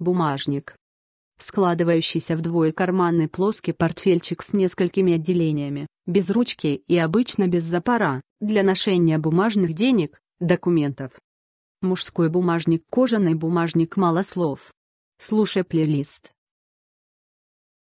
бумажник. Складывающийся вдвое карманный плоский портфельчик с несколькими отделениями, без ручки и обычно без запора, для ношения бумажных денег, документов. Мужской бумажник, кожаный бумажник, мало слов. Слушай плейлист.